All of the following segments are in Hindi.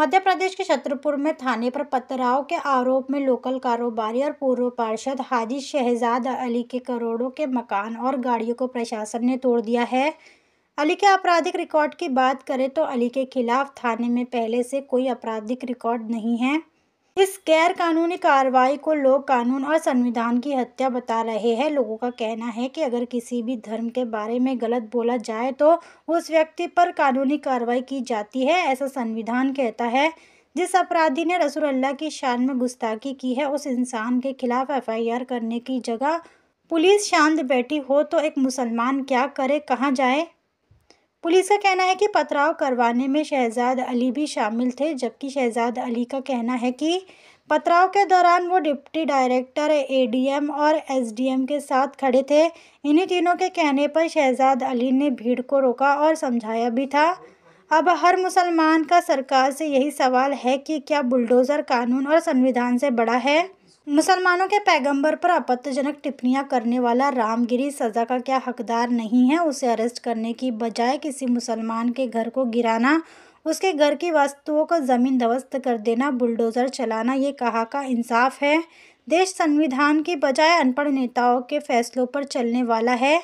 मध्य प्रदेश के छतरपुर में थाने पर पथराव के आरोप में लोकल कारोबारी और पूर्व पार्षद हाजी शहजाद अली के करोड़ों के मकान और गाड़ियों को प्रशासन ने तोड़ दिया है अली के आपराधिक रिकॉर्ड की बात करें तो अली के खिलाफ थाने में पहले से कोई आपराधिक रिकॉर्ड नहीं है इस गैर कानूनी कार्रवाई को लोग कानून और संविधान की हत्या बता रहे हैं लोगों का कहना है कि अगर किसी भी धर्म के बारे में गलत बोला जाए तो उस व्यक्ति पर कानूनी कार्रवाई की जाती है ऐसा संविधान कहता है जिस अपराधी ने अल्लाह की शान में गुस्ताखी की है उस इंसान के खिलाफ एफआईआर करने की जगह पुलिस शांत बैठी हो तो एक मुसलमान क्या करे कहाँ जाए पुलिस का कहना है कि पथराव करवाने में शहजाद अली भी शामिल थे जबकि शहजाद अली का कहना है कि पथराव के दौरान वो डिप्टी डायरेक्टर एडीएम और एसडीएम के साथ खड़े थे इन्हीं तीनों के कहने पर शहजाद अली ने भीड़ को रोका और समझाया भी था अब हर मुसलमान का सरकार से यही सवाल है कि क्या बुलडोज़र कानून और संविधान से बड़ा है मुसलमानों के पैगंबर पर आपत्तिजनक टिप्पणियां करने वाला रामगिरी सज़ा का क्या हकदार नहीं है उसे अरेस्ट करने की बजाय किसी मुसलमान के घर को गिराना उसके घर की वस्तुओं को ज़मीन ध्वस्त कर देना बुलडोज़र चलाना ये कहा का इंसाफ है देश संविधान की बजाय अनपढ़ नेताओं के फैसलों पर चलने वाला है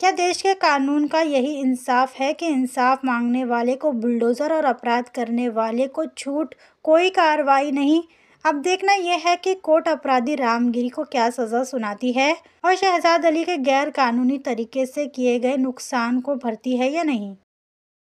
क्या देश के कानून का यही इंसाफ है कि इंसाफ मांगने वाले को बुलडोज़र और अपराध करने वाले को छूट कोई कार्रवाई नहीं अब देखना यह है कि कोर्ट अपराधी रामगिरी को क्या सज़ा सुनाती है और शहजाद अली के गैर कानूनी तरीके से किए गए नुकसान को भरती है या नहीं